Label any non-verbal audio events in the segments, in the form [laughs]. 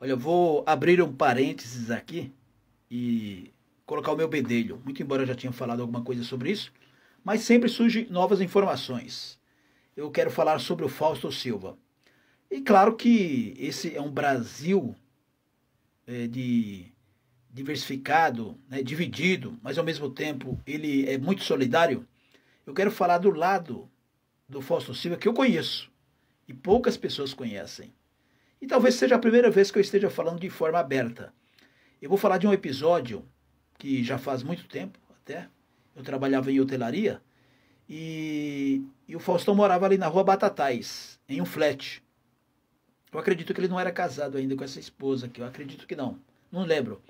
Olha, eu vou abrir um parênteses aqui e colocar o meu bedelho. Muito embora eu já tinha falado alguma coisa sobre isso, mas sempre surgem novas informações. Eu quero falar sobre o Fausto Silva. E claro que esse é um Brasil é, de diversificado, né, dividido, mas ao mesmo tempo ele é muito solidário. Eu quero falar do lado do Fausto Silva que eu conheço e poucas pessoas conhecem. E talvez seja a primeira vez que eu esteja falando de forma aberta. Eu vou falar de um episódio que já faz muito tempo até. Eu trabalhava em hotelaria e, e o Faustão morava ali na rua Batatais, em um flat. Eu acredito que ele não era casado ainda com essa esposa que eu acredito que não. Não lembro.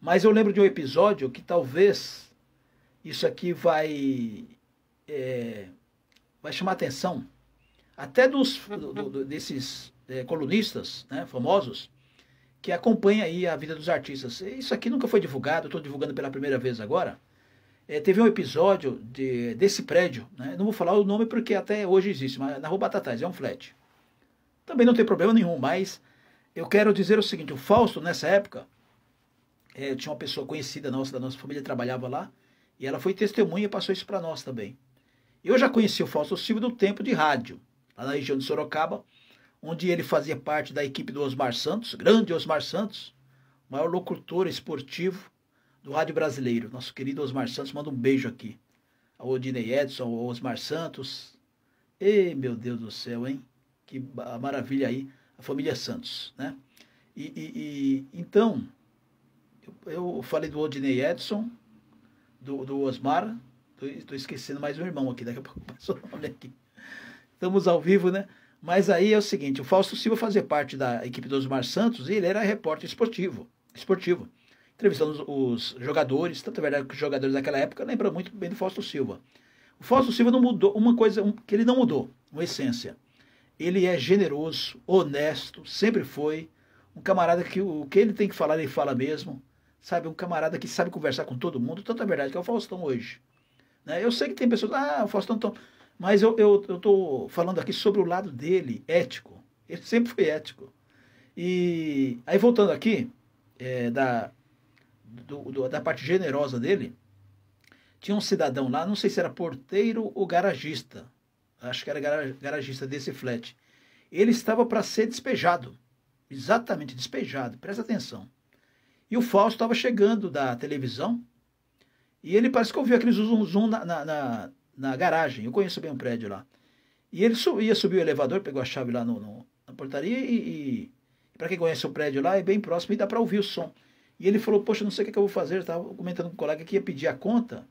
Mas eu lembro de um episódio que talvez isso aqui vai é, vai chamar atenção até dos do, do, desses é, colunistas né, famosos que acompanha aí a vida dos artistas. Isso aqui nunca foi divulgado, estou divulgando pela primeira vez agora. É, teve um episódio de, desse prédio, né? não vou falar o nome porque até hoje existe, mas na Rua Batatais, é um flat. Também não tem problema nenhum, mas eu quero dizer o seguinte, o Fausto, nessa época, é, tinha uma pessoa conhecida nossa, da nossa família, trabalhava lá, e ela foi testemunha e passou isso para nós também. Eu já conheci o Fausto Silva do tempo de rádio, lá na região de Sorocaba, onde ele fazia parte da equipe do Osmar Santos, grande Osmar Santos, maior locutor esportivo do rádio brasileiro. Nosso querido Osmar Santos manda um beijo aqui. Ao Odinei Edson, ao Osmar Santos. Ei, meu Deus do céu, hein? Que maravilha aí, a família Santos, né? E, e, e então, eu, eu, falei do Odinei Edson, do, do Osmar, estou esquecendo mais um irmão aqui, daqui a pouco passo o nome aqui. Estamos ao vivo, né? Mas aí é o seguinte, o Fausto Silva fazia parte da equipe do Osmar Santos e ele era repórter esportivo, esportivo entrevistando os, jogadores, tanto é verdade que os jogadores daquela época lembram muito bem do Fausto Silva. O Fausto Silva não mudou, uma coisa que ele não mudou, uma essência. Ele é generoso, honesto, sempre foi. Um camarada que o que ele tem que falar, ele fala mesmo. Sabe, um camarada que sabe conversar com todo mundo, tanto é verdade que é o Faustão hoje. Né? Eu sei que tem pessoas, ah, o Faustão, tão... Mas eu estou falando aqui sobre o lado dele, ético. Ele [laughs] sempre foi ético. E aí, voltando aqui, é, da, do, do, da parte generosa dele, tinha um cidadão lá, não sei se era porteiro ou garagista. Acho que era garagista desse flat. Ele estava para ser despejado. Exatamente, despejado. Presta atenção. E o Fausto estava chegando da televisão. E ele parece que ouviu aquele zum, zum na, na, na na garagem. Eu conheço bem um prédio lá. E ele ia subir o elevador, pegou a chave lá no, no na portaria e, e para quem conhece o prédio lá, é bem próximo e dá para ouvir o som. E ele falou, poxa, não sei o que, é que eu vou fazer. Eu estava comentando com um colega que ia pedir a conta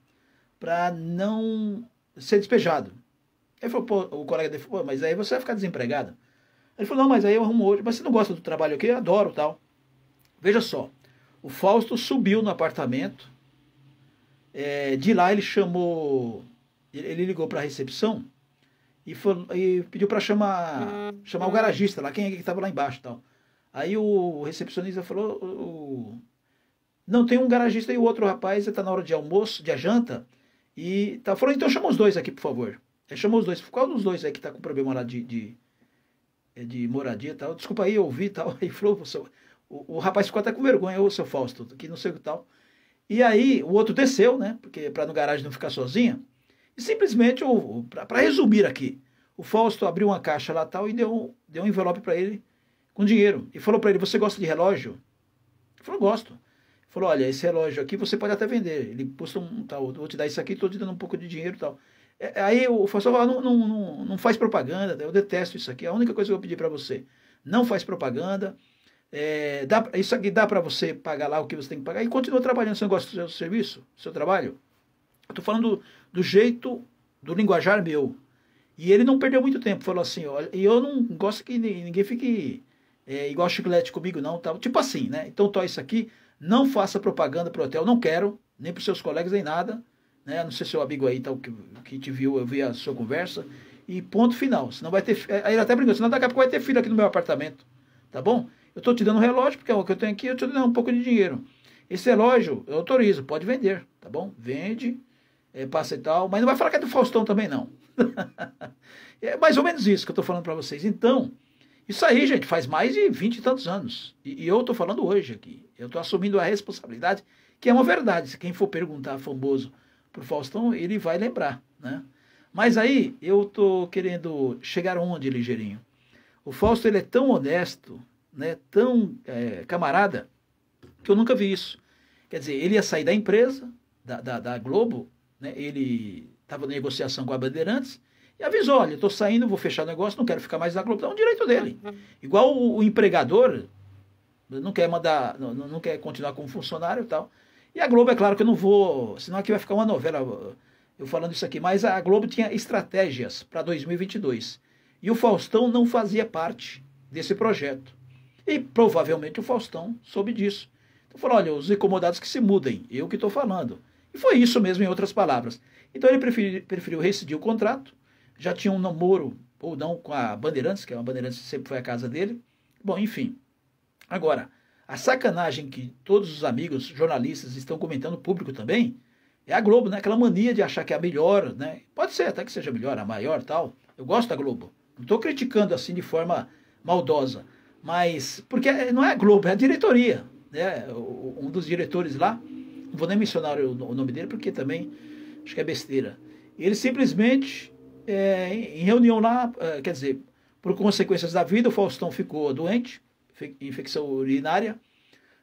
para não ser despejado. Ele falou, pô, o colega dele falou, mas aí você vai ficar desempregado. Ele falou, não, mas aí eu arrumo hoje. Mas você não gosta do trabalho aqui? Eu adoro tal. Veja só, o Fausto subiu no apartamento. É, de lá ele chamou ele ligou para a recepção e, foi, e pediu para chamar hum, chamar o hum. garagista lá, quem é que estava lá embaixo tal. Aí o recepcionista falou: o, Não, tem um garagista e o outro rapaz está na hora de almoço, de janta. E tá, falou: Então chama os dois aqui, por favor. Aí é, chamou os dois. Qual dos dois aí que está com problema lá de, de, é, de moradia tal? Desculpa aí, eu ouvi tal. [laughs] Aí falou: o, o rapaz ficou até com vergonha, ô seu Fausto, que não sei o que tal. E aí o outro desceu, né? Porque para no garagem não ficar sozinho. E simplesmente, para resumir aqui, o Fausto abriu uma caixa lá tal e deu, deu um envelope para ele com dinheiro. E falou para ele: Você gosta de relógio? Ele falou: Gosto. Ele falou: Olha, esse relógio aqui você pode até vender. Ele postou um tal, vou te dar isso aqui, estou te dando um pouco de dinheiro e tal. É, é, aí o Fausto falou: ah, não, não, não, não, faz propaganda, eu detesto isso aqui. É a única coisa que eu vou pedir para você: não faz propaganda. É, dá, isso aqui dá para você pagar lá o que você tem que pagar e continua trabalhando. Você não gosta do seu serviço, do seu trabalho? Estou tô falando do, jeito, do linguajar meu. E ele não perdeu muito tempo, falou assim, olha, e eu não gosto que ninguém fique é, igual chiclete comigo, não, tá? tipo assim, né? Então, tô tá isso aqui, não faça propaganda para o hotel, não quero, nem para seus colegas, nem nada, né? Não sei se o amigo aí tá, que, que te viu, eu vi a sua conversa, e ponto final, senão vai ter, é, aí ele até brincou, senão daqui a pouco vai ter filho aqui no meu apartamento, tá bom? Eu tô te dando um relógio, porque é o que eu tenho aqui, eu te dando um pouco de dinheiro. Esse relógio eu autorizo, pode vender, tá bom? Vende, é, passa e tal, mas não vai falar que é do Faustão também, não. [laughs] é mais ou menos isso que eu estou falando para vocês. Então, isso aí, gente, faz mais de vinte e tantos anos. E, e eu estou falando hoje aqui. Eu estou assumindo a responsabilidade, que é uma verdade. Se quem for perguntar famoso para o Faustão, ele vai lembrar, né? Mas aí eu estou querendo chegar onde, ligeirinho? O Fausto ele é tão honesto, né, tão é, camarada, que eu nunca vi isso. Quer dizer, ele ia sair da empresa, da, da, da Globo, né, ele estava na negociação com a Bandeirantes e avisou, olha, estou saindo, vou fechar o negócio, não quero ficar mais na Globo. É um direito dele. Uhum. Igual o, o empregador não quer mandar, não, não quer continuar como funcionário e tal. E a Globo, é claro que eu não vou, senão aqui vai ficar uma novela eu falando isso aqui, mas a Globo tinha estratégias para 2022. E o Faustão não fazia parte desse projeto. E provavelmente o Faustão soube disso. Então falou: olha, os incomodados que se mudem, eu que estou falando. E foi isso mesmo, em outras palavras. Então ele preferiu, preferiu rescindir o contrato, já tinha um namoro, ou não, com a Bandeirantes, que é uma Bandeirantes que sempre foi a casa dele. Bom, enfim. Agora, a sacanagem que todos os amigos jornalistas estão comentando, público também, é a Globo, né? Aquela mania de achar que é a melhor, né? Pode ser até que seja a melhor, a maior tal. Eu gosto da Globo. Não estou criticando assim de forma maldosa. Mas, porque é, não é a Globo, é a diretoria. Né? Um dos diretores lá não vou nem mencionar o, o nome dele, porque também acho que é besteira. Ele simplesmente, é, em reunião lá, é, quer dizer, por consequências da vida, o Faustão ficou doente, infecção urinária.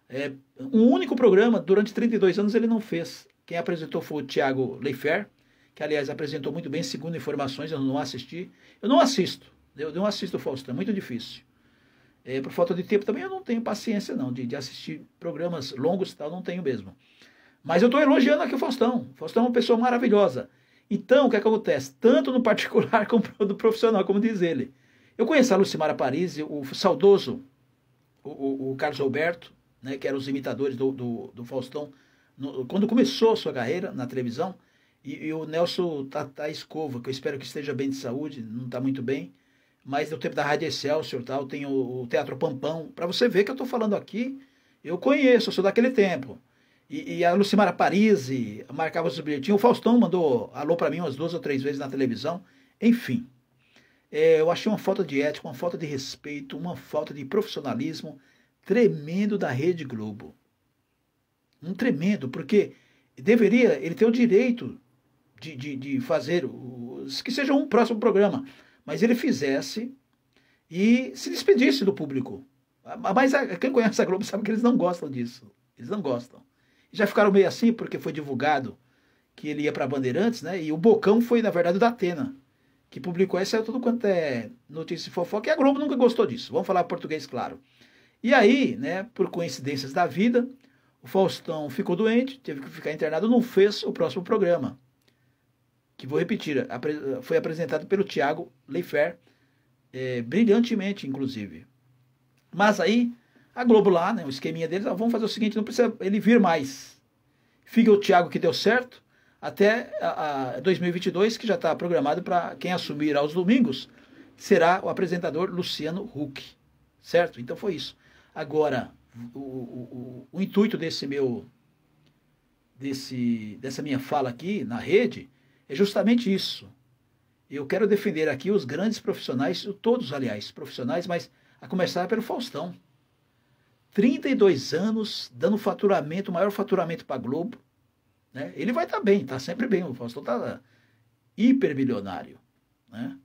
É, um único programa, durante 32 anos, ele não fez. Quem apresentou foi o Tiago Leifert que, aliás, apresentou muito bem, segundo informações, eu não assisti. Eu não assisto, eu não assisto o Faustão, é muito difícil. É, por falta de tempo também eu não tenho paciência, não, de, de assistir programas longos e tal, não tenho mesmo. Mas eu estou elogiando aqui o Faustão. O Faustão é uma pessoa maravilhosa. Então, o que, é que acontece? Tanto no particular [laughs] como no profissional, como diz ele. Eu conheço a Lucimara Parisi, o saudoso, o, o, o Carlos Alberto, né, que eram os imitadores do, do, do Faustão, no, quando começou a sua carreira na televisão, e, e o Nelson Tata tá, tá Escova, que eu espero que esteja bem de saúde, não está muito bem, mas no tempo da Rádio Excelsior, tal, tem o, o Teatro Pampão, para você ver que eu estou falando aqui, eu conheço, eu sou daquele tempo. E, e, a Lucimara Paris marcava os bilhetinhos. O Faustão mandou alô para mim umas duas ou três vezes na televisão. Enfim, é, eu achei uma falta de ética, uma falta de respeito, uma falta de profissionalismo tremendo da Rede Globo. Um tremendo, porque deveria, ele ter o direito de, de, de fazer, os, que seja um próximo programa, mas ele fizesse e se despedisse do público. Mas a, quem conhece a Globo sabe que eles não gostam disso. Eles não gostam. Já ficaram meio assim, porque foi divulgado que ele ia para Bandeirantes, né? E o Bocão foi, na verdade, o da Atena, que publicou essa é tudo quanto é notícia e fofoca. E a Globo nunca gostou disso. Vamos falar português, claro. E aí, né, por coincidências da vida, o Faustão ficou doente, teve que ficar internado, não fez o próximo programa. Que vou repetir, foi apresentado pelo Tiago Leifert é, brilhantemente, inclusive. Mas aí a Globo lá, né, o esqueminha deles, ah, vamos fazer o seguinte, não precisa ele vir mais. Fica o Thiago que deu certo até a, a 2022, que já está programado para quem assumir aos domingos, será o apresentador Luciano Huck. Certo? Então foi isso. Agora, o, o, o, o intuito desse meu desse, dessa minha fala aqui na rede é justamente isso. Eu quero defender aqui os grandes profissionais, todos, aliás, profissionais, mas a começar pelo Faustão. 32 anos, dando faturamento, maior faturamento para Globo. Né? Ele vai estar tá bem, está sempre bem. O Faustão está hipermilionário. Né?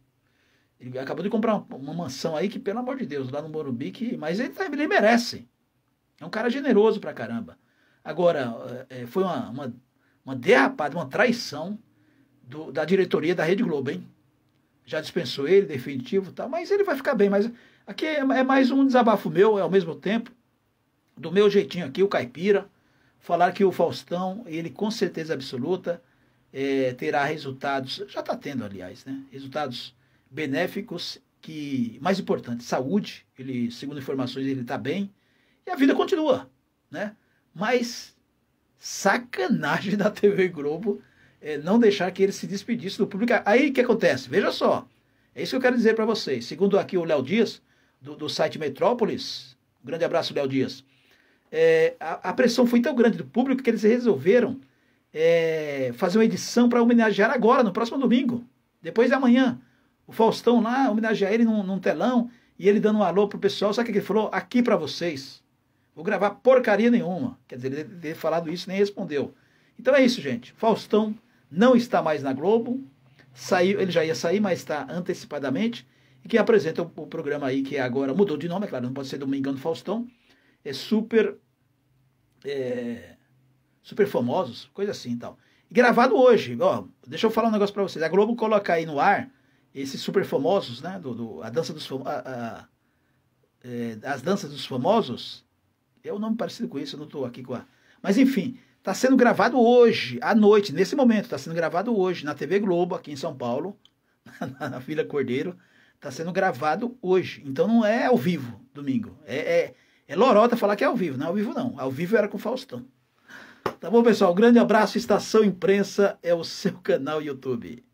Ele acabou de comprar uma, mansão aí que, pelo amor de Deus, lá no Morumbi, que, mas ele, tá, ele merece. É um cara generoso pra caramba. Agora, é, é foi uma, uma, uma, derrapada, uma traição do, da diretoria da Rede Globo, hein? Já dispensou ele, definitivo e tá, tal, mas ele vai ficar bem. Mas aqui é, é mais um desabafo meu, é ao mesmo tempo do meu jeitinho aqui, o caipira, falar que o Faustão, ele com certeza absoluta, é, terá resultados, já está tendo, aliás, né? Resultados benéficos que, mais importante, saúde, ele, segundo informações, ele está bem, e a vida continua, né? Mas sacanagem [laughs] da TV Globo é, não deixar que ele se despedisse do público. Aí o que acontece? Veja só, é isso que eu quero dizer para vocês. Segundo aqui o Léo Dias, do, do site Metrópolis, um grande abraço, Léo Dias é, a, a, pressão foi tão grande do público que eles resolveram é, fazer uma edição para homenagear agora, no próximo domingo, depois de amanhã. O Faustão lá homenagear ele num, num telão e ele dando um alô pro pessoal. Sabe o que ele falou? Aqui para vocês. Vou gravar porcaria nenhuma. Quer dizer, ele ter falado isso nem respondeu. Então é isso, gente. Faustão não está mais na Globo. Saiu, ele já ia sair, mas está antecipadamente. E quem apresenta o, o programa aí, que é agora mudou de nome, é claro, não pode ser Domingão do Faustão é, super. É, super famosos, coisa assim e tal. Gravado hoje, ó, deixa eu falar um negócio para vocês. A Globo coloca aí no ar esses super famosos, né? Do, do a dança dos famosos. a, é, as danças dos famosos. É um nome parecido com isso, eu não estou aqui com a. Mas enfim, está sendo gravado hoje, à noite, nesse momento, está sendo gravado hoje na TV Globo, aqui em São Paulo, [laughs] na, na Vila Cordeiro. Está sendo gravado hoje. Então não é ao vivo, domingo. É, é, é lorota falar que é ao vivo. Não, é ao vivo não. Ao vivo era com Faustão. Tá bom, pessoal? grande abraço. Estação Imprensa é o seu canal YouTube.